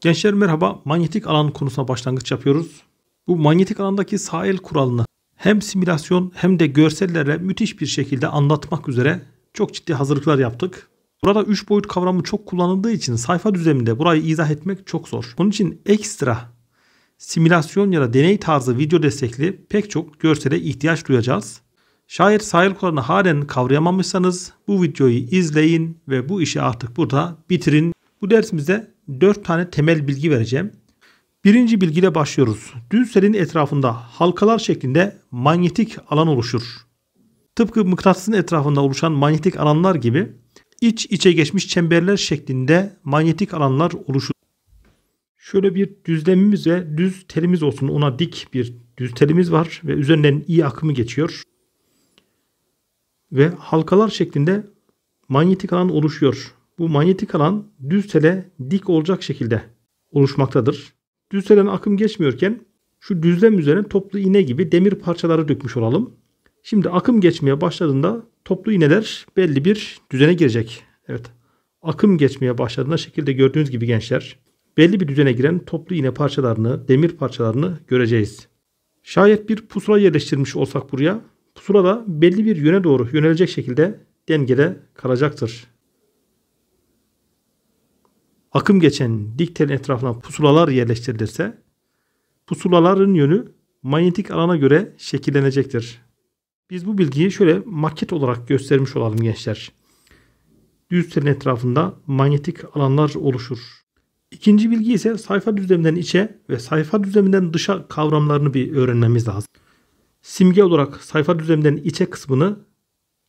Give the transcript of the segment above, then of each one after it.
Gençler merhaba. Manyetik alan konusuna başlangıç yapıyoruz. Bu manyetik alandaki sahil kuralını hem simülasyon hem de görsellerle müthiş bir şekilde anlatmak üzere çok ciddi hazırlıklar yaptık. Burada 3 boyut kavramı çok kullanıldığı için sayfa düzleminde burayı izah etmek çok zor. Onun için ekstra simülasyon ya da deney tarzı video destekli pek çok görsele ihtiyaç duyacağız. Şayet sahil kuralını halen kavrayamamışsanız bu videoyu izleyin ve bu işi artık burada bitirin. Bu dersimizde 4 tane temel bilgi vereceğim. Birinci bilgiyle başlıyoruz. Düz Dünselin etrafında halkalar şeklinde manyetik alan oluşur. Tıpkı mıknatısın etrafında oluşan manyetik alanlar gibi iç içe geçmiş çemberler şeklinde manyetik alanlar oluşur. Şöyle bir düzlemimiz ve düz telimiz olsun. Ona dik bir düz telimiz var ve üzerinden iyi akımı geçiyor. Ve halkalar şeklinde manyetik alan oluşuyor. Bu manyetik alan düz tele dik olacak şekilde oluşmaktadır. Düz telen akım geçmiyorken şu düzlem üzerine toplu iğne gibi demir parçaları dökmüş olalım. Şimdi akım geçmeye başladığında toplu iğneler belli bir düzene girecek. Evet. Akım geçmeye başladığında şekilde gördüğünüz gibi gençler belli bir düzene giren toplu iğne parçalarını, demir parçalarını göreceğiz. Şayet bir pusula yerleştirmiş olsak buraya, pusula da belli bir yöne doğru yönelecek şekilde dengede kalacaktır akım geçen dik telin etrafına pusulalar yerleştirilirse pusulaların yönü manyetik alana göre şekillenecektir. Biz bu bilgiyi şöyle maket olarak göstermiş olalım gençler. Düz telin etrafında manyetik alanlar oluşur. İkinci bilgi ise sayfa düzleminden içe ve sayfa düzleminden dışa kavramlarını bir öğrenmemiz lazım. Simge olarak sayfa düzleminden içe kısmını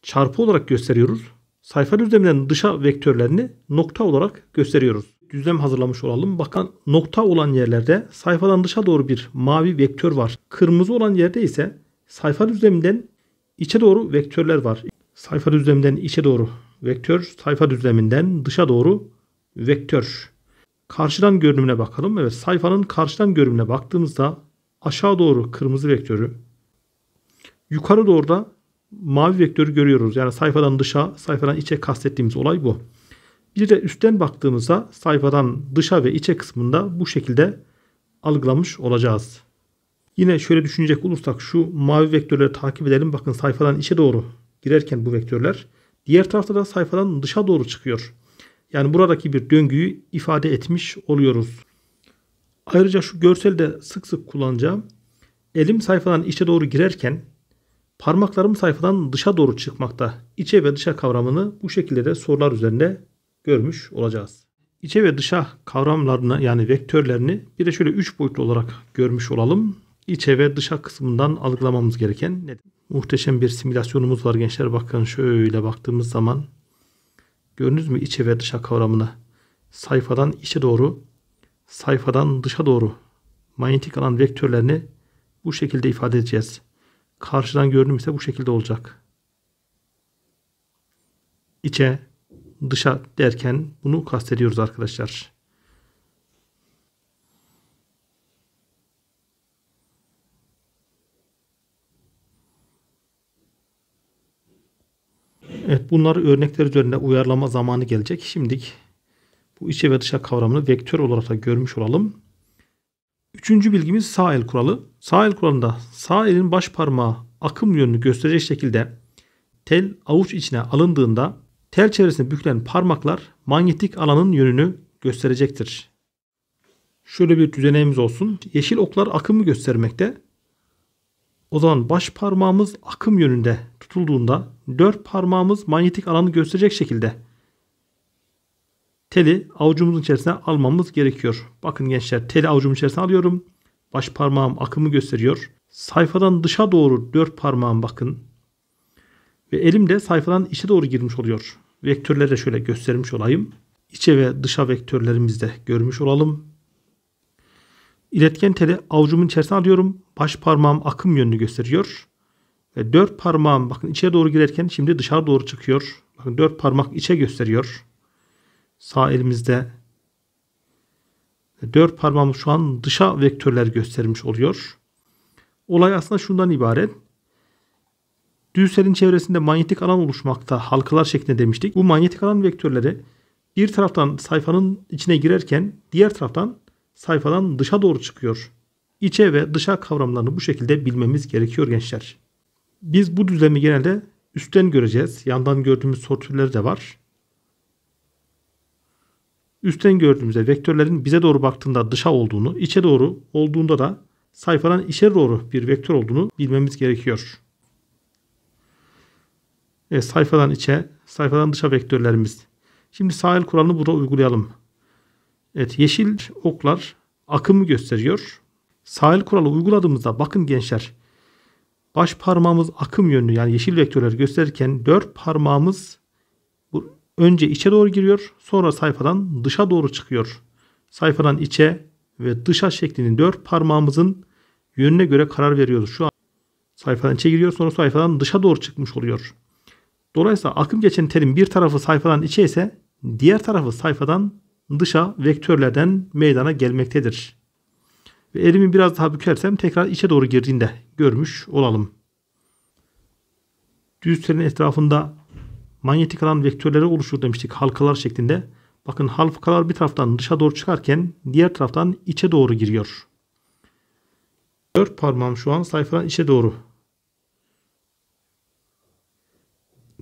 çarpı olarak gösteriyoruz sayfa düzleminden dışa vektörlerini nokta olarak gösteriyoruz. Düzlem hazırlamış olalım. Bakın nokta olan yerlerde sayfadan dışa doğru bir mavi vektör var. Kırmızı olan yerde ise sayfa düzleminden içe doğru vektörler var. Sayfa düzleminden içe doğru vektör, sayfa düzleminden dışa doğru vektör. Karşıdan görünümüne bakalım. Evet sayfanın karşıdan görünümüne baktığımızda aşağı doğru kırmızı vektörü, yukarı doğru da mavi vektörü görüyoruz. Yani sayfadan dışa, sayfadan içe kastettiğimiz olay bu. Bir de üstten baktığımızda sayfadan dışa ve içe kısmında bu şekilde algılamış olacağız. Yine şöyle düşünecek olursak şu mavi vektörleri takip edelim. Bakın sayfadan içe doğru girerken bu vektörler diğer tarafta da sayfadan dışa doğru çıkıyor. Yani buradaki bir döngüyü ifade etmiş oluyoruz. Ayrıca şu görselde sık sık kullanacağım. Elim sayfadan içe doğru girerken Parmaklarım sayfadan dışa doğru çıkmakta. İçe ve dışa kavramını bu şekilde de sorular üzerinde görmüş olacağız. İçe ve dışa kavramlarını yani vektörlerini bir de şöyle 3 boyutlu olarak görmüş olalım. İçe ve dışa kısmından algılamamız gereken ne? Muhteşem bir simülasyonumuz var gençler. Bakın şöyle baktığımız zaman gördünüz mü içe ve dışa kavramını? Sayfadan içe doğru, sayfadan dışa doğru manyetik alan vektörlerini bu şekilde ifade edeceğiz. Karşıdan görünüm ise bu şekilde olacak. İçe, dışa derken bunu kastediyoruz arkadaşlar. Evet bunları örnekler üzerinde uyarlama zamanı gelecek. Şimdilik bu içe ve dışa kavramını vektör olarak da görmüş olalım. Üçüncü bilgimiz sağ el kuralı. Sağ el kuralında sağ elin baş parmağı akım yönünü gösterecek şekilde tel avuç içine alındığında tel çevresine bükülen parmaklar manyetik alanın yönünü gösterecektir. Şöyle bir düzeneğimiz olsun. Yeşil oklar akımı göstermekte. O zaman baş parmağımız akım yönünde tutulduğunda dört parmağımız manyetik alanı gösterecek şekilde Teli avucumuzun içerisine almamız gerekiyor. Bakın gençler teli avucumun içerisine alıyorum. Baş parmağım akımı gösteriyor. Sayfadan dışa doğru dört parmağım bakın. Ve elim de sayfadan içe doğru girmiş oluyor. Vektörleri de şöyle göstermiş olayım. İçe ve dışa vektörlerimizi de görmüş olalım. İletken teli avucumun içerisine alıyorum. Baş parmağım akım yönünü gösteriyor. Ve dört parmağım bakın içe doğru girerken şimdi dışarı doğru çıkıyor. Bakın dört parmak içe gösteriyor. Sağ elimizde dört parmağımız şu an dışa vektörler göstermiş oluyor. Olay aslında şundan ibaret. Düğselin çevresinde manyetik alan oluşmakta halkalar şeklinde demiştik. Bu manyetik alan vektörleri bir taraftan sayfanın içine girerken diğer taraftan sayfadan dışa doğru çıkıyor. İçe ve dışa kavramlarını bu şekilde bilmemiz gerekiyor gençler. Biz bu düzlemi genelde üstten göreceğiz. Yandan gördüğümüz sortürleri de var. Üstten gördüğümüzde vektörlerin bize doğru baktığında dışa olduğunu, içe doğru olduğunda da sayfadan içe doğru bir vektör olduğunu bilmemiz gerekiyor. Evet, sayfadan içe, sayfadan dışa vektörlerimiz. Şimdi sahil kuralını burada uygulayalım. Evet, yeşil oklar akımı gösteriyor. Sahil kuralı uyguladığımızda bakın gençler baş parmağımız akım yönlü yani yeşil vektörleri gösterirken dört parmağımız önce içe doğru giriyor sonra sayfadan dışa doğru çıkıyor. Sayfadan içe ve dışa şeklinin dört parmağımızın yönüne göre karar veriyoruz. Şu an sayfadan içe giriyor sonra sayfadan dışa doğru çıkmış oluyor. Dolayısıyla akım geçen telin bir tarafı sayfadan içe ise diğer tarafı sayfadan dışa vektörlerden meydana gelmektedir. Ve elimi biraz daha bükersem tekrar içe doğru girdiğinde görmüş olalım. Düz telin etrafında manyetik alan vektörleri oluşur demiştik halkalar şeklinde. Bakın halkalar bir taraftan dışa doğru çıkarken diğer taraftan içe doğru giriyor. Dört parmağım şu an sayfadan içe doğru.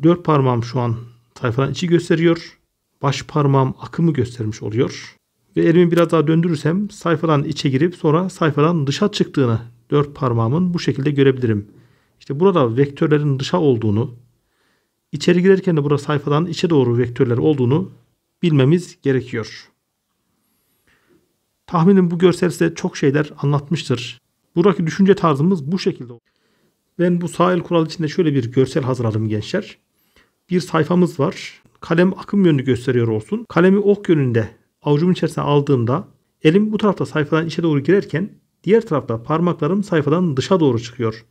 Dört parmağım şu an sayfadan içi gösteriyor. Baş parmağım akımı göstermiş oluyor. Ve elimi biraz daha döndürürsem sayfadan içe girip sonra sayfadan dışa çıktığını dört parmağımın bu şekilde görebilirim. İşte burada vektörlerin dışa olduğunu, İçeri girerken de burada sayfadan içe doğru vektörler olduğunu bilmemiz gerekiyor. Tahminim bu görsel size çok şeyler anlatmıştır. Buradaki düşünce tarzımız bu şekilde. Ben bu sahil kuralı içinde şöyle bir görsel hazırladım gençler. Bir sayfamız var. Kalem akım yönünü gösteriyor olsun. Kalemi ok yönünde avucumun içerisine aldığımda elim bu tarafta sayfadan içe doğru girerken diğer tarafta parmaklarım sayfadan dışa doğru çıkıyor.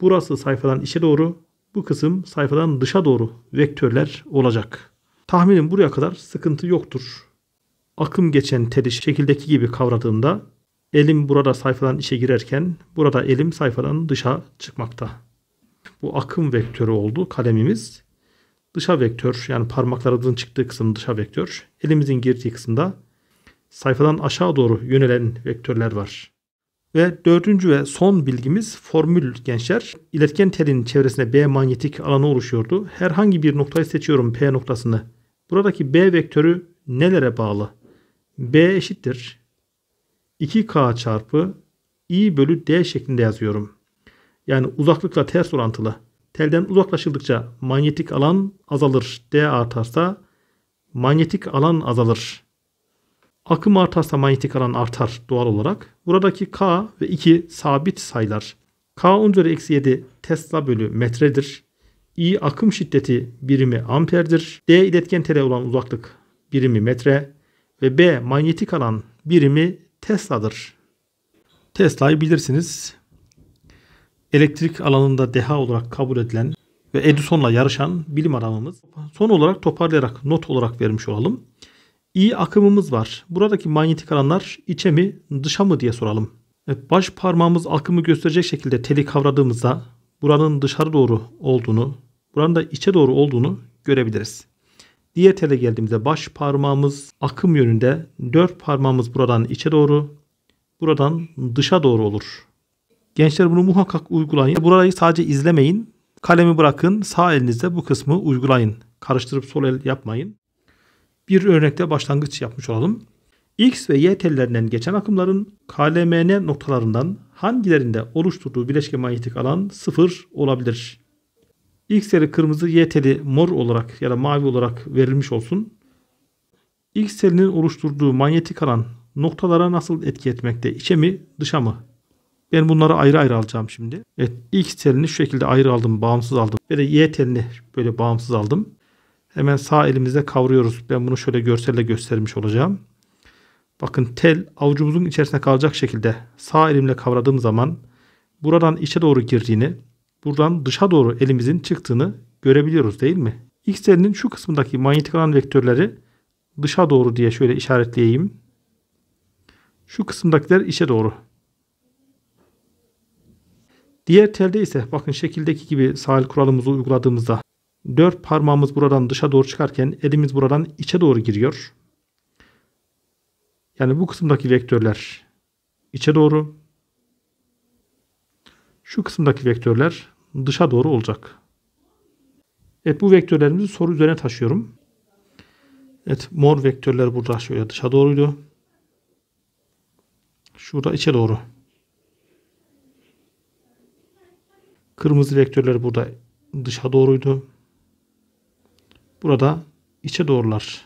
Burası sayfadan içe doğru, bu kısım sayfadan dışa doğru vektörler olacak. Tahminim buraya kadar sıkıntı yoktur. Akım geçen teli şekildeki gibi kavradığımda elim burada sayfadan işe girerken burada elim sayfadan dışa çıkmakta. Bu akım vektörü oldu kalemimiz. Dışa vektör yani parmaklarımızın çıktığı kısım dışa vektör. Elimizin girdiği kısımda sayfadan aşağı doğru yönelen vektörler var. Ve dördüncü ve son bilgimiz formül gençler. İletken telin çevresinde B manyetik alanı oluşuyordu. Herhangi bir noktayı seçiyorum P noktasını. Buradaki B vektörü nelere bağlı? B eşittir. 2K çarpı I bölü D şeklinde yazıyorum. Yani uzaklıkla ters orantılı. Telden uzaklaşıldıkça manyetik alan azalır. D artarsa manyetik alan azalır. Akım artarsa manyetik alan artar doğal olarak. Buradaki K ve 2 sabit sayılar. K 10 eksi 7 Tesla bölü metredir. I akım şiddeti birimi amperdir. D iletken tele olan uzaklık birimi metre. Ve B manyetik alan birimi Tesla'dır. Tesla'yı bilirsiniz. Elektrik alanında deha olarak kabul edilen ve Edison'la yarışan bilim adamımız. Son olarak toparlayarak not olarak vermiş olalım. İ akımımız var. Buradaki manyetik alanlar içe mi dışa mı diye soralım. baş parmağımız akımı gösterecek şekilde teli kavradığımızda buranın dışarı doğru olduğunu, buranın da içe doğru olduğunu görebiliriz. Diğer tele geldiğimizde baş parmağımız akım yönünde, dört parmağımız buradan içe doğru, buradan dışa doğru olur. Gençler bunu muhakkak uygulayın. Burayı sadece izlemeyin. Kalemi bırakın. Sağ elinizde bu kısmı uygulayın. Karıştırıp sol el yapmayın bir örnekte başlangıç yapmış olalım. X ve Y tellerinden geçen akımların KLMN noktalarından hangilerinde oluşturduğu bileşke manyetik alan sıfır olabilir? X teli kırmızı, Y teli mor olarak ya da mavi olarak verilmiş olsun. X telinin oluşturduğu manyetik alan noktalara nasıl etki etmekte? İçe mi, dışa mı? Ben bunları ayrı ayrı alacağım şimdi. Evet, X telini şu şekilde ayrı aldım, bağımsız aldım. Ve de Y telini böyle bağımsız aldım hemen sağ elimizde kavruyoruz. Ben bunu şöyle görselle göstermiş olacağım. Bakın tel avucumuzun içerisine kalacak şekilde sağ elimle kavradığım zaman buradan içe doğru girdiğini, buradan dışa doğru elimizin çıktığını görebiliyoruz değil mi? X telinin şu kısmındaki manyetik alan vektörleri dışa doğru diye şöyle işaretleyeyim. Şu kısımdakiler içe doğru. Diğer telde ise bakın şekildeki gibi sahil kuralımızı uyguladığımızda Dört parmağımız buradan dışa doğru çıkarken elimiz buradan içe doğru giriyor. Yani bu kısımdaki vektörler içe doğru. Şu kısımdaki vektörler dışa doğru olacak. Evet bu vektörlerimizi soru üzerine taşıyorum. Evet mor vektörler burada şöyle dışa doğruydu. Şurada içe doğru. Kırmızı vektörler burada dışa doğruydu. Burada içe doğrular.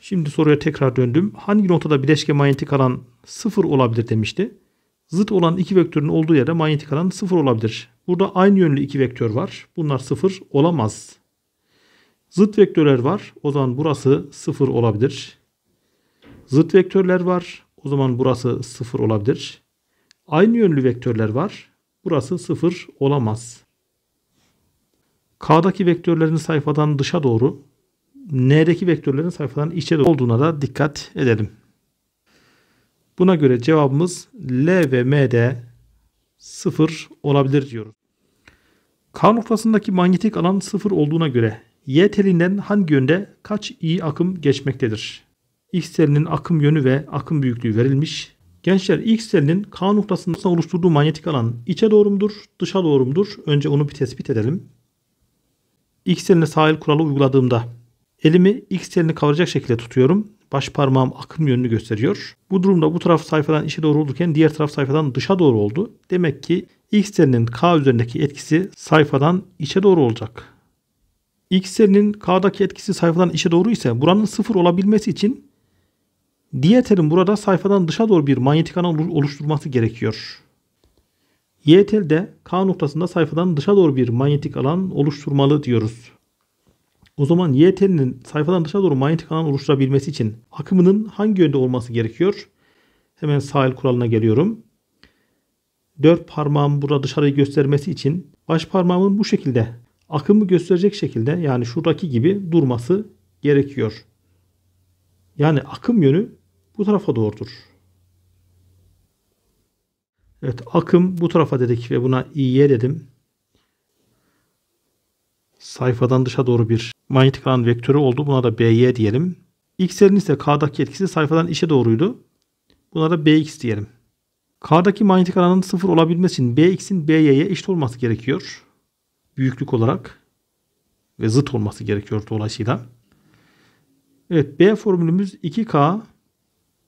Şimdi soruya tekrar döndüm. Hangi noktada bileşke manyetik alan 0 olabilir demişti. Zıt olan iki vektörün olduğu yerde manyetik alan 0 olabilir. Burada aynı yönlü iki vektör var. Bunlar 0 olamaz. Zıt vektörler var. O zaman burası 0 olabilir. Zıt vektörler var. O zaman burası 0 olabilir. Aynı yönlü vektörler var. Burası 0 olamaz. K'daki vektörlerin sayfadan dışa doğru, N'deki vektörlerin sayfadan içe doğru olduğuna da dikkat edelim. Buna göre cevabımız L ve M'de 0 olabilir diyoruz. K noktasındaki manyetik alan 0 olduğuna göre Y telinden hangi yönde kaç i akım geçmektedir? X telinin akım yönü ve akım büyüklüğü verilmiş. Gençler X telinin K noktasında oluşturduğu manyetik alan içe doğru mudur, dışa doğru mudur? Önce onu bir tespit edelim. X eline sağ kuralı uyguladığımda elimi X elini kavuracak şekilde tutuyorum. Baş parmağım akım yönünü gösteriyor. Bu durumda bu taraf sayfadan içe doğru olurken diğer taraf sayfadan dışa doğru oldu. Demek ki X elinin K üzerindeki etkisi sayfadan içe doğru olacak. X elinin K'daki etkisi sayfadan içe doğru ise buranın sıfır olabilmesi için diğer terim burada sayfadan dışa doğru bir manyetik alan oluşturması gerekiyor. Y tel de K noktasında sayfadan dışa doğru bir manyetik alan oluşturmalı diyoruz. O zaman Y telinin sayfadan dışa doğru manyetik alan oluşturabilmesi için akımının hangi yönde olması gerekiyor? Hemen sahil kuralına geliyorum. Dört parmağım burada dışarıyı göstermesi için baş parmağımın bu şekilde akımı gösterecek şekilde yani şuradaki gibi durması gerekiyor. Yani akım yönü bu tarafa doğrudur. Evet akım bu tarafa dedik ve buna i'ye dedim. Sayfadan dışa doğru bir manyetik alan vektörü oldu. Buna da BY diyelim. X'lerin ise k'daki etkisi sayfadan içe doğruydu. Buna da bx diyelim. K'daki manyetik alanın sıfır olabilmesi için bx'in by'ye eşit olması gerekiyor. Büyüklük olarak ve zıt olması gerekiyor dolayısıyla. Evet B formülümüz 2K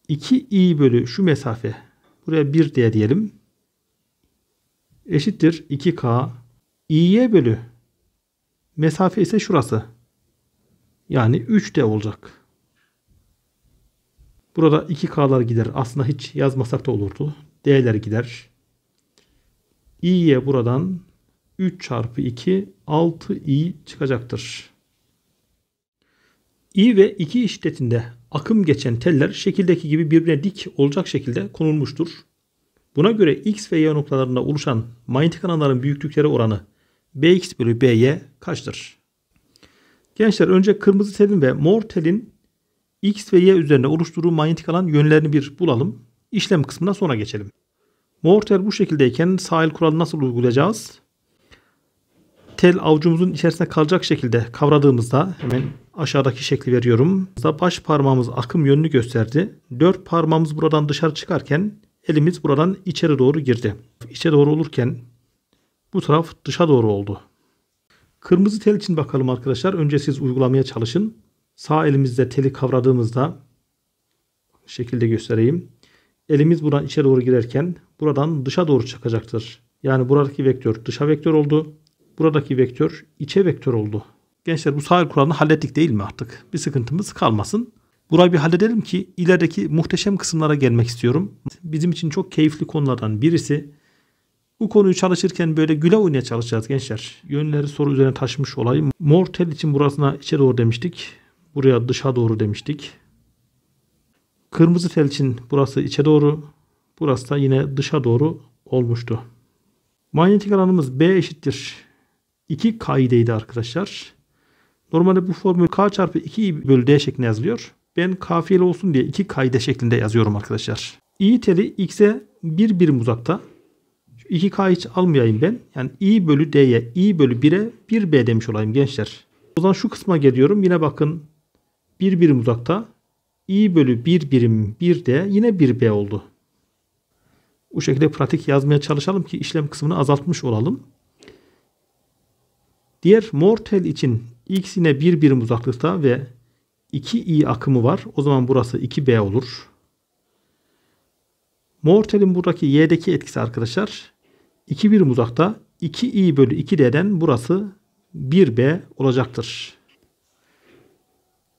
2i bölü şu mesafe. Buraya 1 diye diyelim eşittir 2K i'ye bölü mesafe ise şurası. Yani 3 d olacak. Burada 2K'lar gider. Aslında hiç yazmasak da olurdu. D'ler gider. i'ye buradan 3 çarpı 2 6i çıkacaktır. i ve 2 şiddetinde akım geçen teller şekildeki gibi birbirine dik olacak şekilde konulmuştur. Buna göre x ve y noktalarında oluşan manyetik alanların büyüklükleri oranı bx bölü by kaçtır? Gençler önce kırmızı telin ve mor telin x ve y üzerinde oluşturduğu manyetik alan yönlerini bir bulalım. İşlem kısmına sonra geçelim. Mor tel bu şekildeyken sahil kuralı nasıl uygulayacağız? Tel avucumuzun içerisinde kalacak şekilde kavradığımızda hemen aşağıdaki şekli veriyorum. Baş parmağımız akım yönünü gösterdi. Dört parmağımız buradan dışarı çıkarken elimiz buradan içeri doğru girdi. İçe doğru olurken bu taraf dışa doğru oldu. Kırmızı tel için bakalım arkadaşlar. Önce siz uygulamaya çalışın. Sağ elimizde teli kavradığımızda şekilde göstereyim. Elimiz buradan içe doğru girerken buradan dışa doğru çıkacaktır. Yani buradaki vektör dışa vektör oldu. Buradaki vektör içe vektör oldu. Gençler bu sahil kuralını hallettik değil mi artık? Bir sıkıntımız kalmasın. Burayı bir halledelim ki ilerideki muhteşem kısımlara gelmek istiyorum. Bizim için çok keyifli konulardan birisi. Bu konuyu çalışırken böyle güle oynaya çalışacağız gençler. Yönleri soru üzerine taşımış olay. Mortel için burasına içe doğru demiştik. Buraya dışa doğru demiştik. Kırmızı tel için burası içe doğru. Burası da yine dışa doğru olmuştu. Manyetik alanımız B eşittir. 2 kaideydi arkadaşlar. Normalde bu formül K çarpı 2 bölü D şeklinde yazılıyor. Ben kafiyeli olsun diye iki kayde şeklinde yazıyorum arkadaşlar. i teli x'e bir birim uzakta. Şu 2k hiç almayayım ben. Yani i bölü d'ye i bölü 1'e 1b demiş olayım gençler. O zaman şu kısma geliyorum. Yine bakın bir birim uzakta. i bölü 1 birim 1d yine 1b oldu. Bu şekilde pratik yazmaya çalışalım ki işlem kısmını azaltmış olalım. Diğer mor için x yine bir birim uzaklıkta ve 2i akımı var. O zaman burası 2b olur. Mortel'in buradaki y'deki etkisi arkadaşlar 2 birim uzakta 2i bölü 2d'den burası 1b olacaktır.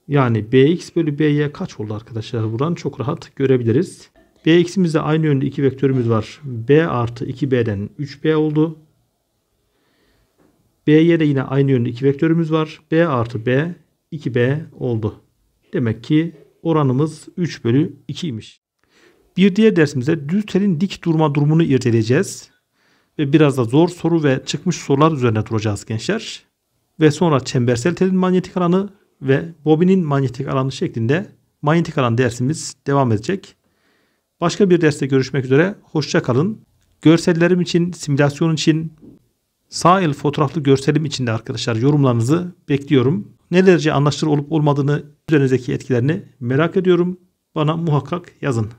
Yani bx bölü b'ye kaç oldu arkadaşlar? Buran çok rahat görebiliriz. bx'imizde aynı yönde iki vektörümüz var. b artı 2b'den 3b oldu. b'ye de yine aynı yönde iki vektörümüz var. b artı b 2B oldu. Demek ki oranımız 3 bölü 2'ymiş. Bir diğer dersimize düz telin dik durma durumunu irdeleyeceğiz. Ve biraz da zor soru ve çıkmış sorular üzerine duracağız gençler. Ve sonra çembersel telin manyetik alanı ve bobinin manyetik alanı şeklinde manyetik alan dersimiz devam edecek. Başka bir derste görüşmek üzere. Hoşça kalın. Görsellerim için, simülasyon için, sağ el fotoğraflı görselim için de arkadaşlar yorumlarınızı bekliyorum ne derece anlaşılır olup olmadığını, üzerinizdeki etkilerini merak ediyorum. Bana muhakkak yazın.